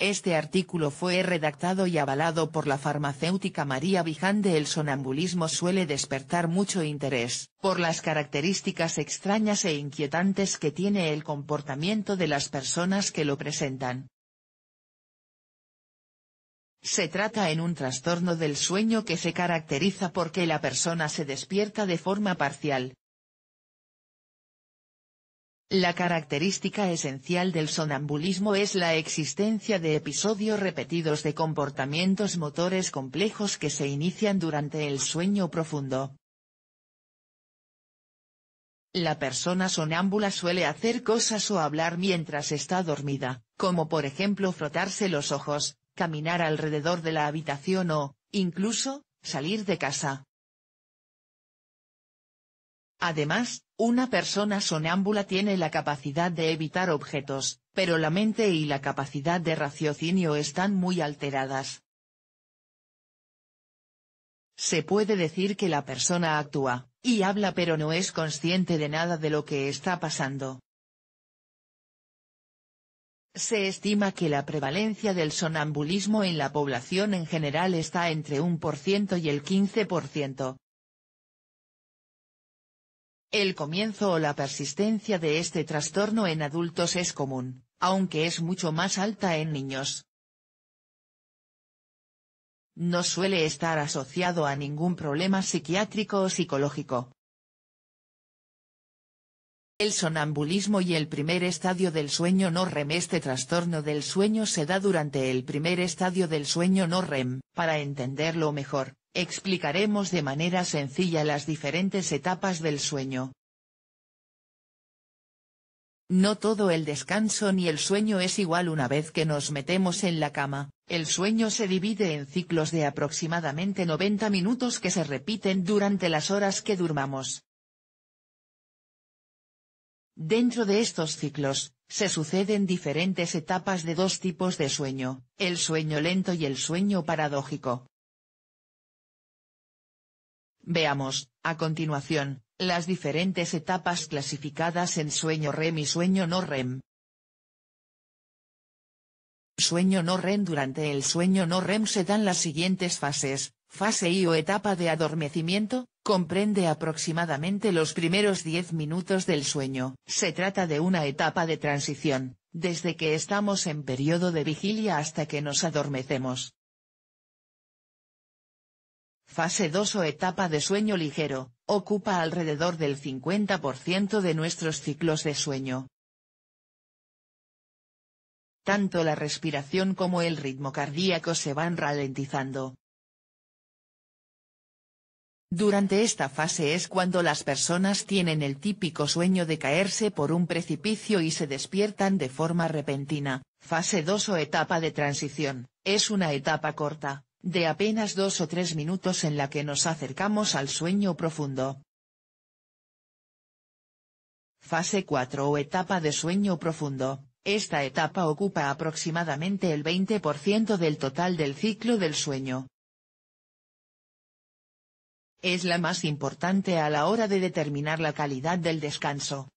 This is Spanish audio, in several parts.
Este artículo fue redactado y avalado por la farmacéutica María de El sonambulismo suele despertar mucho interés, por las características extrañas e inquietantes que tiene el comportamiento de las personas que lo presentan. Se trata en un trastorno del sueño que se caracteriza porque la persona se despierta de forma parcial, la característica esencial del sonambulismo es la existencia de episodios repetidos de comportamientos motores complejos que se inician durante el sueño profundo. La persona sonámbula suele hacer cosas o hablar mientras está dormida, como por ejemplo frotarse los ojos, caminar alrededor de la habitación o, incluso, salir de casa. Además, una persona sonámbula tiene la capacidad de evitar objetos, pero la mente y la capacidad de raciocinio están muy alteradas. Se puede decir que la persona actúa, y habla pero no es consciente de nada de lo que está pasando. Se estima que la prevalencia del sonambulismo en la población en general está entre un por ciento y el 15%, el comienzo o la persistencia de este trastorno en adultos es común, aunque es mucho más alta en niños. No suele estar asociado a ningún problema psiquiátrico o psicológico. El sonambulismo y el primer estadio del sueño no REM Este trastorno del sueño se da durante el primer estadio del sueño no REM. Para entenderlo mejor, explicaremos de manera sencilla las diferentes etapas del sueño. No todo el descanso ni el sueño es igual una vez que nos metemos en la cama, el sueño se divide en ciclos de aproximadamente 90 minutos que se repiten durante las horas que durmamos. Dentro de estos ciclos, se suceden diferentes etapas de dos tipos de sueño, el sueño lento y el sueño paradójico. Veamos, a continuación, las diferentes etapas clasificadas en sueño REM y sueño no REM. Sueño no REM Durante el sueño no REM se dan las siguientes fases, fase I o etapa de adormecimiento, comprende aproximadamente los primeros 10 minutos del sueño. Se trata de una etapa de transición, desde que estamos en periodo de vigilia hasta que nos adormecemos. Fase 2 o etapa de sueño ligero, ocupa alrededor del 50% de nuestros ciclos de sueño. Tanto la respiración como el ritmo cardíaco se van ralentizando, durante esta fase es cuando las personas tienen el típico sueño de caerse por un precipicio y se despiertan de forma repentina, fase 2 o etapa de transición, es una etapa corta, de apenas 2 o 3 minutos en la que nos acercamos al sueño profundo. Fase 4 o etapa de sueño profundo, esta etapa ocupa aproximadamente el 20% del total del ciclo del sueño, es la más importante a la hora de determinar la calidad del descanso.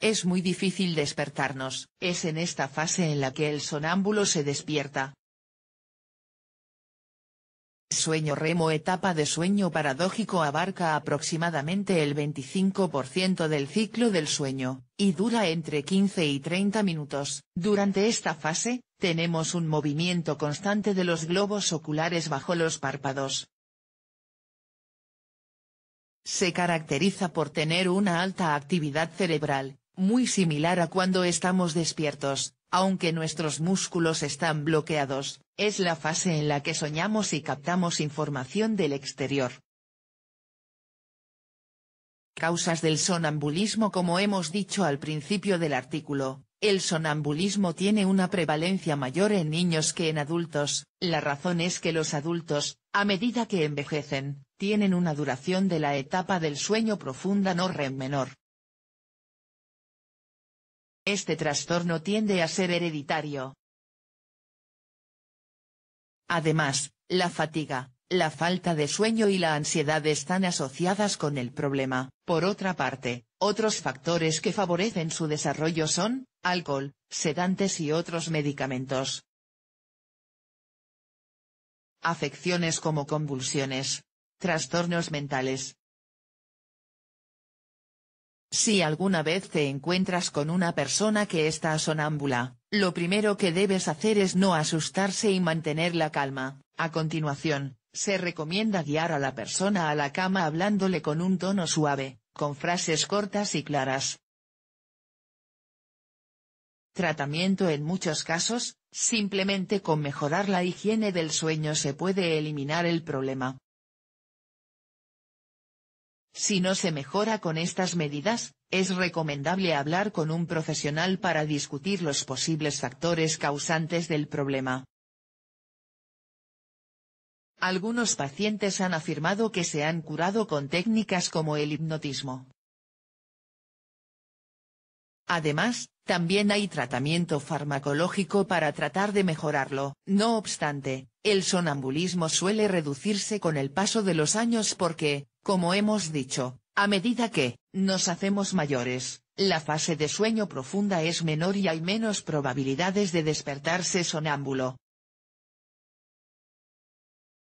Es muy difícil despertarnos, es en esta fase en la que el sonámbulo se despierta. Sueño remo Etapa de sueño paradójico abarca aproximadamente el 25% del ciclo del sueño, y dura entre 15 y 30 minutos. Durante esta fase, tenemos un movimiento constante de los globos oculares bajo los párpados. Se caracteriza por tener una alta actividad cerebral, muy similar a cuando estamos despiertos, aunque nuestros músculos están bloqueados, es la fase en la que soñamos y captamos información del exterior. Causas del sonambulismo Como hemos dicho al principio del artículo, el sonambulismo tiene una prevalencia mayor en niños que en adultos, la razón es que los adultos, a medida que envejecen, tienen una duración de la etapa del sueño profunda no REM menor. Este trastorno tiende a ser hereditario. Además, la fatiga, la falta de sueño y la ansiedad están asociadas con el problema. Por otra parte, otros factores que favorecen su desarrollo son, alcohol, sedantes y otros medicamentos. Afecciones como convulsiones. Trastornos mentales. Si alguna vez te encuentras con una persona que está sonámbula, lo primero que debes hacer es no asustarse y mantener la calma. A continuación, se recomienda guiar a la persona a la cama hablándole con un tono suave, con frases cortas y claras. Tratamiento En muchos casos, simplemente con mejorar la higiene del sueño se puede eliminar el problema. Si no se mejora con estas medidas, es recomendable hablar con un profesional para discutir los posibles factores causantes del problema. Algunos pacientes han afirmado que se han curado con técnicas como el hipnotismo. Además, también hay tratamiento farmacológico para tratar de mejorarlo. No obstante, el sonambulismo suele reducirse con el paso de los años porque, como hemos dicho, a medida que nos hacemos mayores, la fase de sueño profunda es menor y hay menos probabilidades de despertarse sonámbulo.